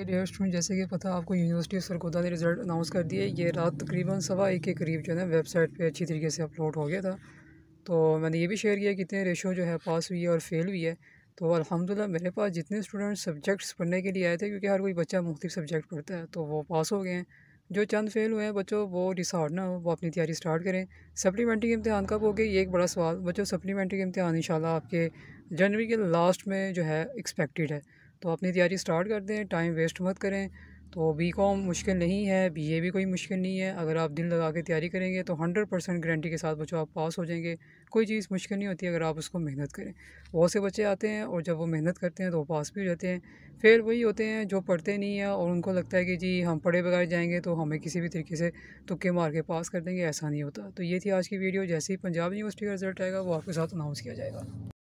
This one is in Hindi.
ये डियर स्टूडेंट जैसे कि पता आपको यूनिवर्सिटी सरगोदा ने रिज़ल्ट अनाउंस कर दिए ये रात तकरीबन सवा एक के करीब जो है ना वेबसाइट पे अच्छी तरीके से अपलोड हो गया था तो मैंने ये भी शेयर किया कितने रेशो जो है पास हुई है और फेल हुई है तो अलहमदिल्ला मेरे पास जितने स्टूडेंट्स सब्जेक्ट्स पढ़ने के लिए आए थे क्योंकि हर कोई बच्चा मुख्त सब्जेक्ट पढ़ता है तो वो पास हो गए हैं जो चंद फेल हुए हैं बच्चों वो डिसार्ड ना हो वो अपनी तैयारी स्टार्ट करें सप्लीमेंट्री इम्तहान कब हो गए ये एक बड़ा सवाल बच्चों सप्लीमेंट्री इम्तहान इन आपके जनवरी के लास्ट में जो है एक्सपेक्टेड है तो अपनी तैयारी स्टार्ट कर दें टाइम वेस्ट मत करें तो बी कॉम मुश्किल नहीं है बी ए भी कोई मुश्किल नहीं है अगर आप दिल लगा के तैयारी करेंगे तो हंड्रेड परसेंट गारंटी के साथ बच्चों आप पास हो जाएंगे कोई चीज़ मुश्किल नहीं होती अगर आप उसको मेहनत करें बहुत से बच्चे आते हैं और जब वो मेहनत करते हैं तो वो पास भी हो जाते हैं फिर वही होते हैं जो पढ़ते नहीं हैं और उनको लगता है कि जी हम पढ़े बगैर जाएंगे तो हमें किसी भी तरीके से तुक्के मार के पास कर देंगे ऐसा नहीं होता तो ये थी आज की वीडियो जैसे ही पंजाब यूनिवर्सिटी का रिजल्ट आएगा वो आपके साथ अनाउंस किया जाएगा